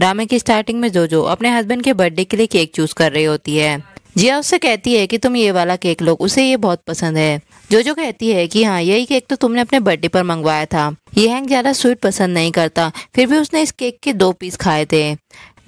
ड्रामे की स्टार्टिंग में जोजो अपने हस्बैंड के बर्थडे के लिए केक चूज कर रही होती है जिया उससे कहती है कि तुम ये वाला केक लो उसे ये बहुत पसंद है जोजो कहती है कि हाँ यही केक तो तुमने अपने बर्थडे पर मंगवाया था ये हैंग ज़्यादा स्वीट पसंद नहीं करता फिर भी उसने इस केक के दो पीस खाए थे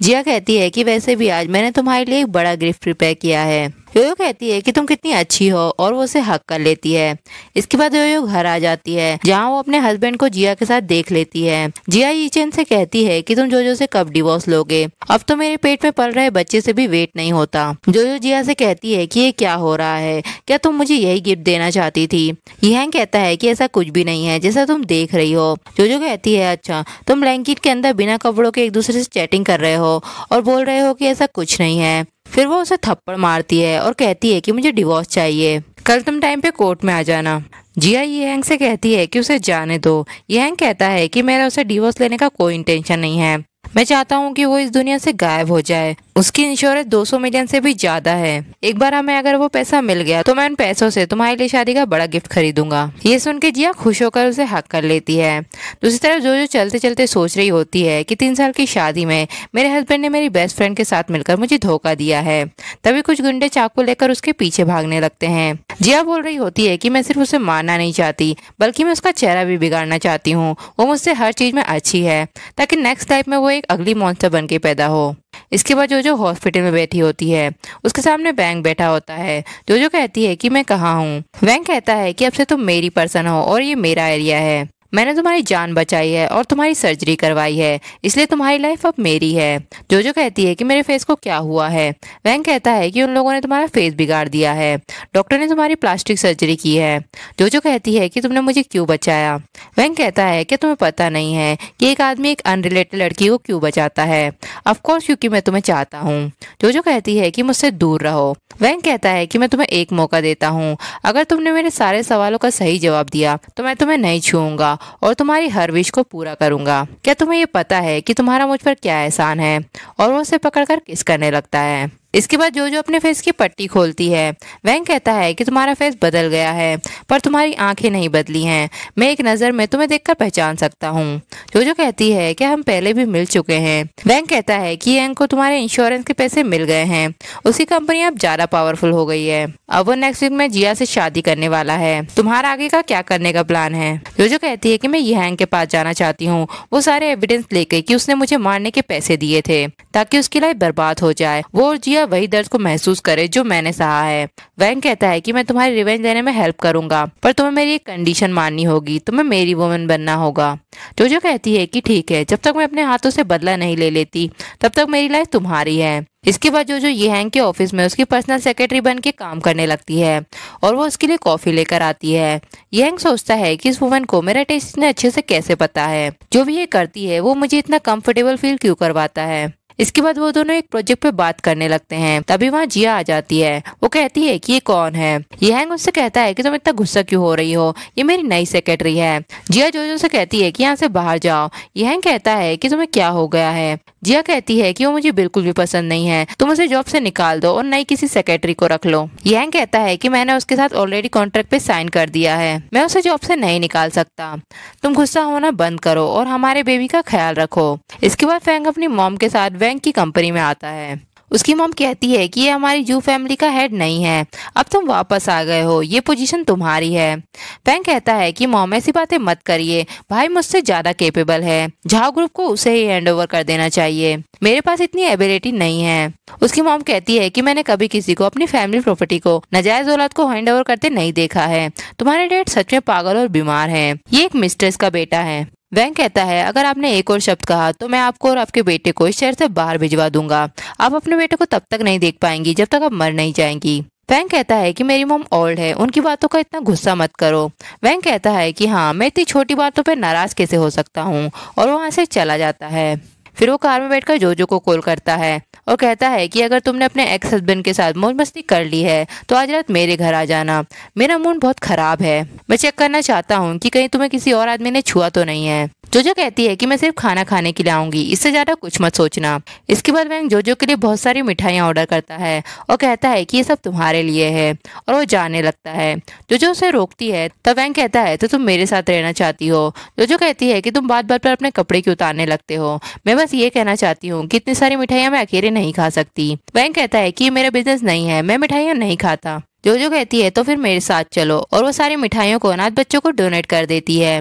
जिया कहती है कि वैसे भी आज मैंने तुम्हारे लिए एक बड़ा गिफ्ट प्रिपेयर किया है योयो कहती है कि तुम कितनी अच्छी हो और वो उसे हक कर लेती है इसके बाद योयो घर आ जाती है जहाँ वो अपने हस्बैंड को जिया के साथ देख लेती है जिया ईचेन से कहती है कि तुम जोजो से कब डिवोर्स लोगे अब तो मेरे पेट में पल रहे बच्चे से भी वेट नहीं होता जोजो जिया से कहती है कि ये क्या हो रहा है क्या तुम मुझे यही गिफ्ट देना चाहती थी यह कहता है कि ऐसा कुछ भी नहीं है जैसा तुम देख रही हो जोजो कहती है अच्छा तुम ब्लैंकेट के अंदर बिना कपड़ों के एक दूसरे से चैटिंग कर रहे हो और बोल रहे हो कि ऐसा कुछ नहीं है फिर वो उसे थप्पड़ मारती है और कहती है कि मुझे डिवोर्स चाहिए कल तुम टाइम पे कोर्ट में आ जाना जिया येंग से कहती है कि उसे जाने दो येंग कहता है कि मेरा उसे डिवोर्स लेने का कोई इंटेंशन नहीं है मैं चाहता हूँ कि वो इस दुनिया से गायब हो जाए उसकी इंश्योरेंस 200 मिलियन से भी ज्यादा है एक बार हमें अगर वो पैसा मिल गया तो मैं उन पैसों से तुम्हारे लिए शादी का बड़ा गिफ्ट खरीदूंगा ये सुन के जिया खुश होकर उसे हक कर लेती है दूसरी तरफ जो जो चलते चलते सोच रही होती है कि तीन साल की शादी में मेरे हस्बैंड ने मेरी बेस्ट फ्रेंड के साथ मिलकर मुझे धोखा दिया है तभी कुछ गुंडे चाकू लेकर उसके पीछे भागने लगते हैं जिया बोल रही होती है कि मैं सिर्फ उसे मारना नहीं चाहती बल्कि मैं उसका चेहरा भी बिगाड़ना चाहती हूँ वो मुझसे हर चीज में अच्छी है ताकि नेक्स्ट लाइफ में वो एक अगली मॉन्स्टर बन के पैदा हो इसके बाद जोजो हॉस्पिटल में बैठी होती है उसके सामने बैंक बैठा होता है जोजो कहती है कि मैं कहाँ हूँ बैंक कहता है कि अब से तुम मेरी पर्सन हो और ये मेरा एरिया है मैंने तुम्हारी जान बचाई है और तुम्हारी सर्जरी करवाई है इसलिए तुम्हारी लाइफ अब मेरी है जोजो कहती है कि मेरे फेस को क्या हुआ है वैंग कहता है कि उन लोगों ने तुम्हारा फेस बिगाड़ दिया है डॉक्टर ने तुम्हारी प्लास्टिक सर्जरी की है जोजो कहती है कि तुमने मुझे क्यों बचाया वैंग कहता है कि तुम्हें पता नहीं है कि एक आदमी एक अनरिलेटेड लड़की को क्यों बचाता है अफकोर्स क्योंकि मैं तुम्हें चाहता हूँ जोजो कहती है कि मुझसे दूर रहो वैंग कहता है कि मैं तुम्हें एक मौका देता हूँ अगर तुमने मेरे सारे सवालों का सही जवाब दिया तो मैं तुम्हें नहीं छूऊंगा और तुम्हारी हर विश को पूरा करूंगा क्या तुम्हें ये पता है कि तुम्हारा मुझ पर क्या एहसान है और वो उसे पकड़कर किस करने लगता है इसके बाद जोजो अपने फेस की पट्टी खोलती है वैंग कहता है कि तुम्हारा फेस बदल गया है पर तुम्हारी आंखें नहीं बदली हैं मैं एक नज़र में तुम्हें देखकर पहचान सकता हूँ जोजो कहती है कि हम पहले भी मिल चुके हैं वैंग कहता है कि यंग को तुम्हारे इंश्योरेंस के पैसे मिल गए हैं उसी कंपनी अब ज़्यादा पावरफुल हो गई है अब वो नेक्स्ट वीक में जिया से शादी करने वाला है तुम्हारा आगे का क्या करने का प्लान है जोजो कहती है की मैं यहंग के पास जाना चाहती हूँ वो सारे एविडेंस लेके की उसने मुझे मारने के पैसे दिए थे ताकि उसकी लाइफ बर्बाद हो जाए वो जिया है वही दर्द को महसूस करे जो मैंने सहा है वैंग कहता है कि मैं तुम्हारी रिवेंज देने में हेल्प करूंगा पर तुम्हें मेरी एक कंडीशन माननी होगी तुम्हें मेरी वुमन बनना होगा जोजो कहती है कि ठीक है जब तक मैं अपने हाथों से बदला नहीं ले लेती तब तक मेरी लाइफ तुम्हारी है इसके बाद जोजो ये हैंग के ऑफिस में उसकी पर्सनल सेक्रेटरी बन के काम करने लगती है और वो उसके लिए कॉफी लेकर आती है ये हैंग सोचता है कि इस वुमन को मेरा टेस्ट इतने अच्छे से कैसे पता है जो भी ये करती है वो मुझे इतना कम्फर्टेबल फील क्यों करवाता है इसके बाद वो दोनों एक प्रोजेक्ट पे बात करने लगते हैं तभी वहाँ जिया आ जाती है वो कहती है कि ये कौन है ये हैंग उससे कहता है कि तुम इतना गुस्सा क्यों हो रही हो ये मेरी नई सेक्रेटरी है जिया जोजो से कहती है कि यहाँ से बाहर जाओ ये हैंग कहता है कि तुम्हें क्या हो गया है जिया कहती है कि वो मुझे बिल्कुल भी पसंद नहीं है तुम उसे जॉब से निकाल दो और नई किसी सेक्रेटरी को रख लो यंग कहता है कि मैंने उसके साथ ऑलरेडी कॉन्ट्रैक्ट पे साइन कर दिया है मैं उसे जॉब से नहीं निकाल सकता तुम गुस्सा होना बंद करो और हमारे बेबी का ख्याल रखो इसके बाद फैंग अपनी मॉम के साथ वैंग की कंपनी में आता है उसकी मोम कहती है कि ये हमारी जू फैमिली का हेड नहीं है अब तुम वापस आ गए हो ये पोजीशन तुम्हारी है पैंग कहता है कि मोम ऐसी बातें मत करिए भाई मुझसे ज़्यादा केपेबल है झाओ ग्रुप को उसे ही हैंड ओवर कर देना चाहिए मेरे पास इतनी एबिलिटी नहीं है उसकी मोम कहती है कि मैंने कभी किसी को अपनी फैमिली प्रॉपर्टी को नजायज औलाद को हैंड ओवर करते नहीं देखा है तुम्हारे डेड सच में पागल और बीमार है ये एक मिस्ट्रेस का बेटा है वैंग कहता है अगर आपने एक और शब्द कहा तो मैं आपको और आपके बेटे को इस शहर से बाहर भिजवा दूंगा आप अपने बेटे को तब तक नहीं देख पाएंगी जब तक आप मर नहीं जाएंगी वैंग कहता है कि मेरी मोम ओल्ड है उनकी बातों का इतना गुस्सा मत करो वैंग कहता है कि हाँ मैं इतनी छोटी बातों पर नाराज कैसे हो सकता हूँ और वहाँ से चला जाता है फिर वो कार में बैठकर जोजो को कॉल करता है और कहता है कि अगर तुमने अपने एक्स हस्बैंड के साथ मौज मस्ती कर ली है तो आज रात मेरे घर आ जाना मेरा मूड बहुत खराब है मैं चेक करना चाहता हूँ कि कहीं तुम्हें किसी और आदमी ने छुआ तो नहीं है जोजो कहती है कि मैं सिर्फ खाना खाने के लिए आऊंगी इससे ज़्यादा कुछ मत सोचना इसके बाद वैंग जोजो के लिए बहुत सारी मिठाइयाँ ऑर्डर करता है और कहता है कि ये सब तुम्हारे लिए है और वो जाने लगता है जोजो उसे रोकती है तब वैंग कहता है तो तुम मेरे साथ रहना चाहती हो जोजो कहती है कि तुम बात बात पर अपने कपड़े क्यों उतारने लगते हो मैं बस ये कहना चाहती हूँ कि इतनी सारी मिठाइयाँ मैं अकेले नहीं खा सकती वैंग कहता है कि मेरा बिजनेस नहीं है मैं मिठाइयाँ नहीं खाता जोजो कहती है तो फिर मेरे साथ चलो और वो सारी मिठाइयों को अनाथ बच्चों को डोनेट कर देती है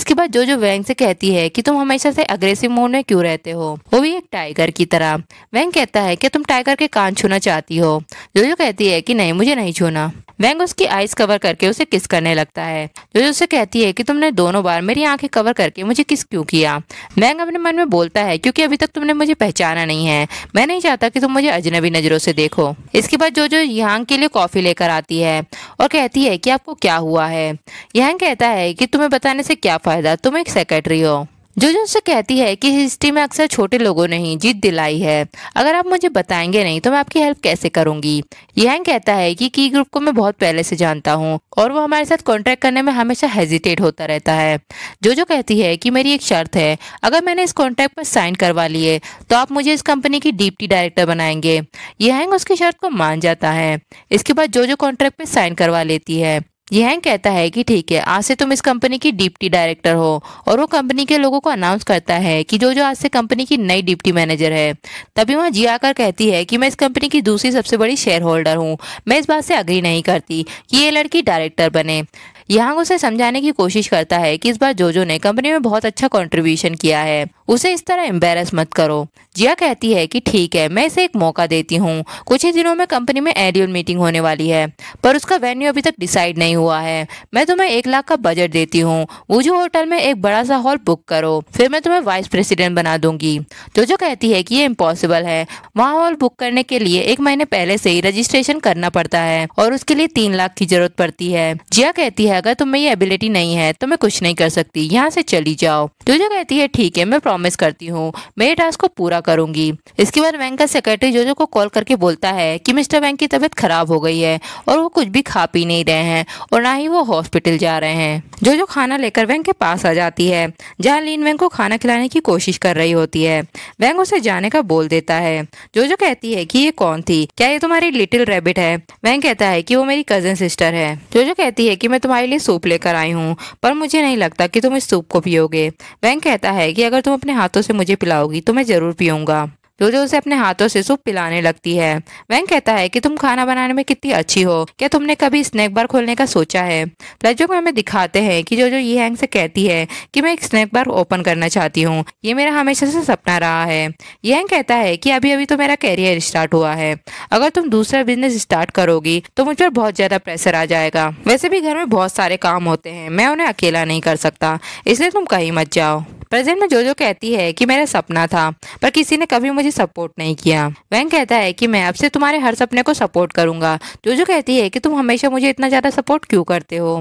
इसके बाद जोजो वैंग से कहती है कि तुम हमेशा से अग्रेसिव मूड में क्यों रहते हो वो भी एक टाइगर की तरह वैंग कहता है कि तुम टाइगर के कान छूना चाहती हो जोजो कहती है कि नहीं मुझे नहीं छूना वैंग उसकी आईज कवर करके उसे किस करने लगता है जोजो उसे कहती है कि तुमने दोनों बार मेरी आंखें कवर करके मुझे किस क्यों किया वैंग अपने मन में बोलता है क्योंकि अभी तक तुमने मुझे पहचाना नहीं है मैं नहीं चाहता कि तुम मुझे अजनबी नजरों से देखो इसके बाद जोजो यहांग के लिए कॉफी लेकर आती है और कहती है कि आपको क्या हुआ है यहांग कहता है कि तुम्हें बताने से क्या फायदा तुम एक सेक्रेटरी हो जो जो उनसे कहती है कि हिस्ट्री में अक्सर छोटे लोगों ने ही जीत दिलाई है अगर आप मुझे बताएंगे नहीं तो मैं आपकी हेल्प कैसे करूंगी यहंग कहता है कि की ग्रुप को मैं बहुत पहले से जानता हूँ और वो हमारे साथ कॉन्ट्रैक्ट करने में हमेशा हेजिटेट होता रहता है जो जो कहती है कि मेरी एक शर्त है अगर मैंने इस कॉन्ट्रैक्ट पर साइन करवा लिए तो आप मुझे इस कंपनी की डिप्टी डायरेक्टर बनाएंगे यहंग उसकी शर्त को मान जाता है इसके बाद जो जो कॉन्ट्रैक्ट पर साइन करवा लेती है यह कहता है कि ठीक है आज से तुम इस कंपनी की डिप्टी डायरेक्टर हो और वो कंपनी के लोगों को अनाउंस करता है कि जो जो आज से कंपनी की नई डिप्टी मैनेजर है तभी वहाँ जी आकर कहती है कि मैं इस कंपनी की दूसरी सबसे बड़ी शेयर होल्डर हूँ मैं इस बात से अग्री नहीं करती कि ये लड़की डायरेक्टर बने यहाँ उसे समझाने की कोशिश करता है कि इस बार जोजो ने कंपनी में बहुत अच्छा कंट्रीब्यूशन किया है उसे इस तरह एम्बेरस मत करो जिया कहती है कि ठीक है मैं इसे एक मौका देती हूँ कुछ ही दिनों में कंपनी में एनुअल मीटिंग होने वाली है पर उसका वेन्यू अभी तक डिसाइड नहीं हुआ है मैं तुम्हें एक लाख का बजट देती हूँ वुजू होटल में एक बड़ा सा हॉल बुक करो फिर मैं तुम्हें वाइस प्रेसिडेंट बना दूंगी जोजो कहती है की ये इम्पोसिबल है वहाँ हॉल बुक करने के लिए एक महीने पहले से ही रजिस्ट्रेशन करना पड़ता है और उसके लिए तीन लाख की जरूरत पड़ती है जिया कहती है है अगर तुम्हें ये एबिलिटी नहीं है तो मैं कुछ नहीं कर सकती यहाँ से चली जाओ जोजो कहती है ठीक है मैं प्रॉमिस करती हूँ ये टास्क को पूरा करूंगी इसके बाद बैंक का सेक्रेटरी जोजो को कॉल करके बोलता है कि मिस्टर बैंक की तबीयत खराब हो गई है और वो कुछ भी खा पी नहीं रहे हैं और ना ही वो हॉस्पिटल जा रहे हैं जोजो खाना लेकर बैंक के पास आ जाती है जहाँ लीन वैंक को खाना खिलाने की कोशिश कर रही होती है बैंक उसे जाने का बोल देता है जोजो कहती है कि ये कौन थी क्या ये तुम्हारी लिटिल रेबिट है वैंक कहता है कि वो मेरी कजन सिस्टर है जोजो कहती है कि मैं तुम्हारी तुम्हारे लिए सूप लेकर आई हूँ पर मुझे नहीं लगता कि तुम इस सूप को पियोगे वैंग कहता है कि अगर तुम अपने हाथों से मुझे पिलाओगी तो मैं ज़रूर पीऊँगा जोजो उसे अपने हाथों से सूप पिलाने लगती है वैंग कहता है कि तुम खाना बनाने में कितनी अच्छी हो क्या तुमने कभी स्नैक बार खोलने का सोचा है लज्जो को हमें दिखाते हैं कि जोजो ये हैंग से कहती है कि मैं एक स्नैक बार ओपन करना चाहती हूँ ये मेरा हमेशा से सपना रहा है ये हैंग कहता है कि अभी अभी तो मेरा कैरियर स्टार्ट हुआ है अगर तुम दूसरा बिजनेस स्टार्ट करोगी तो मुझ पर बहुत ज्यादा प्रेशर आ जाएगा वैसे भी घर में बहुत सारे काम होते हैं मैं उन्हें अकेला नहीं कर सकता इसलिए तुम कहीं मत जाओ प्रेजेंट में जोजो कहती है कि मेरा सपना था पर किसी ने कभी मुझे सपोर्ट नहीं किया वैंग कहता है कि मैं अब से तुम्हारे हर सपने को सपोर्ट करूंगा जोजो कहती है कि तुम हमेशा मुझे इतना ज़्यादा सपोर्ट क्यों करते हो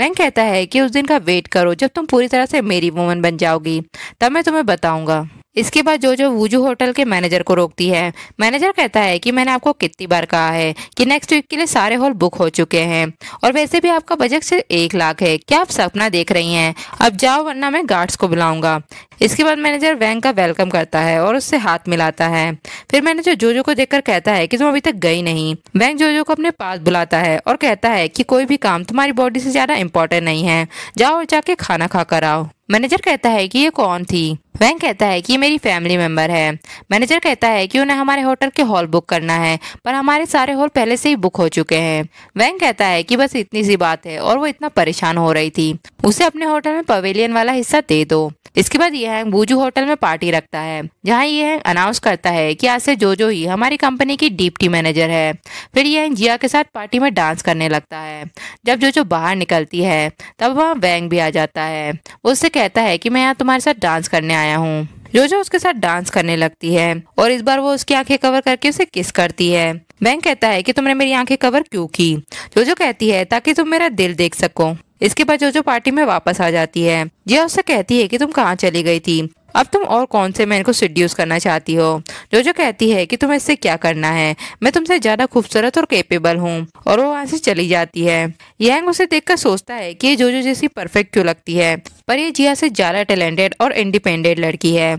वैंग कहता है कि उस दिन का वेट करो जब तुम पूरी तरह से मेरी वूमन बन जाओगी तब मैं तुम्हें बताऊंगा इसके बाद जोजो वूजू होटल के मैनेजर को रोकती है मैनेजर कहता है कि मैंने आपको कितनी बार कहा है कि नेक्स्ट वीक के लिए सारे हॉल बुक हो चुके हैं और वैसे भी आपका बजट सिर्फ एक लाख है क्या आप सपना देख रही हैं अब जाओ वरना मैं गार्ड्स को बुलाऊंगा इसके बाद मैनेजर वैंग का वेलकम करता है और उससे हाथ मिलाता है फिर मैनेजर जोजो को देखकर कहता है कि तुम अभी तक गई नहीं वैंग जोजो को अपने पास बुलाता है और कहता है कि कोई भी काम तुम्हारी बॉडी से ज़्यादा इम्पोर्टेंट नहीं है जाओ और जाके खाना खाकर आओ मैनेजर कहता है कि ये कौन थी वैंग कहता है कि मेरी फैमिली मेंबर है मैनेजर कहता है कि उन्हें हमारे होटल के हॉल बुक करना है पर हमारे सारे हॉल पहले से ही बुक हो चुके हैं वैंग कहता है कि बस इतनी सी बात है और वो इतना परेशान हो रही थी उसे अपने होटल में पवेलियन वाला हिस्सा दे दो इसके बाद यह हैंग बूजू होटल में पार्टी रखता है जहाँ यह हैंग अनाउंस करता है कि आज से जो ही हमारी कंपनी की डिप्टी मैनेजर है फिर यह हैंग जिया के साथ पार्टी में डांस करने लगता है जब जो जो बाहर निकलती है तब वहाँ वैंग भी आ जाता है उससे कहता है कि मैं यहाँ तुम्हारे साथ डांस करने आया हूँ जोजो उसके साथ डांस करने लगती है और इस बार वो उसकी आंखें कवर करके उसे किस करती है बैंक कहता है कि तुमने मेरी आंखें कवर क्यों की जोजो कहती है ताकि तुम मेरा दिल देख सको इसके बाद जोजो पार्टी में वापस आ जाती है जिया उससे कहती है कि तुम कहाँ चली गई थी अब तुम और कौन से मैन को सड्यूस करना चाहती हो जो जो कहती है कि तुम्हें इससे क्या करना है मैं तुमसे ज़्यादा खूबसूरत और केपेबल हूँ और वो वहाँ से चली जाती है यंग उसे देखकर सोचता है कि ये जोजो जैसी परफेक्ट क्यों लगती है पर ये जिया से ज़्यादा टैलेंटेड और इंडिपेंडेंट लड़की है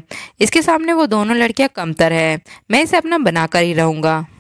इसके सामने वो दोनों लड़कियाँ कमतर है मैं इसे अपना बनाकर ही रहूंगा